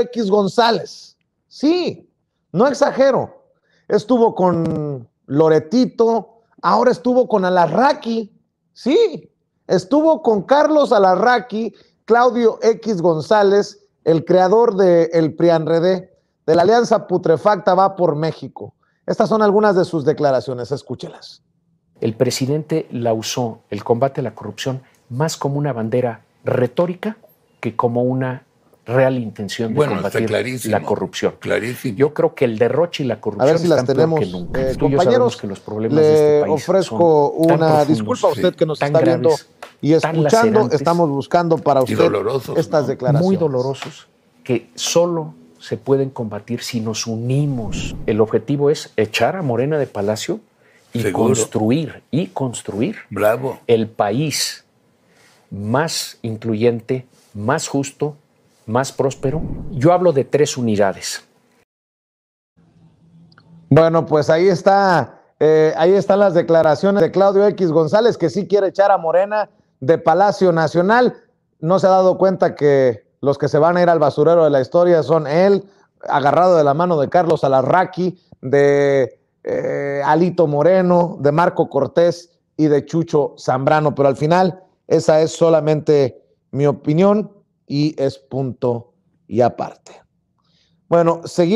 X González. Sí, no exagero. Estuvo con Loretito, ahora estuvo con Alarraqui. Sí, estuvo con Carlos Alarraqui, Claudio X González, el creador de El Prianredé, de la Alianza Putrefacta Va por México. Estas son algunas de sus declaraciones, escúchelas. El presidente la usó, el combate a la corrupción, más como una bandera retórica que como una real intención de combatir la corrupción. Yo creo que el derroche y la corrupción. A ver tenemos. Que nunca. Eh, compañeros, los este le ofrezco una disculpa a usted que nos está viendo y escuchando. Estamos buscando para usted estas declaraciones. Muy dolorosos que solo se pueden combatir si nos unimos. El objetivo es echar a Morena de Palacio y construir y construir Bravo. el país más incluyente, más justo más próspero? Yo hablo de tres unidades. Bueno, pues ahí está. Eh, ahí están las declaraciones de Claudio X González, que sí quiere echar a Morena de Palacio Nacional. No se ha dado cuenta que los que se van a ir al basurero de la historia son él, agarrado de la mano de Carlos Alarraqui, de eh, Alito Moreno, de Marco Cortés y de Chucho Zambrano. Pero al final, esa es solamente mi opinión y es punto y aparte. Bueno, seguimos.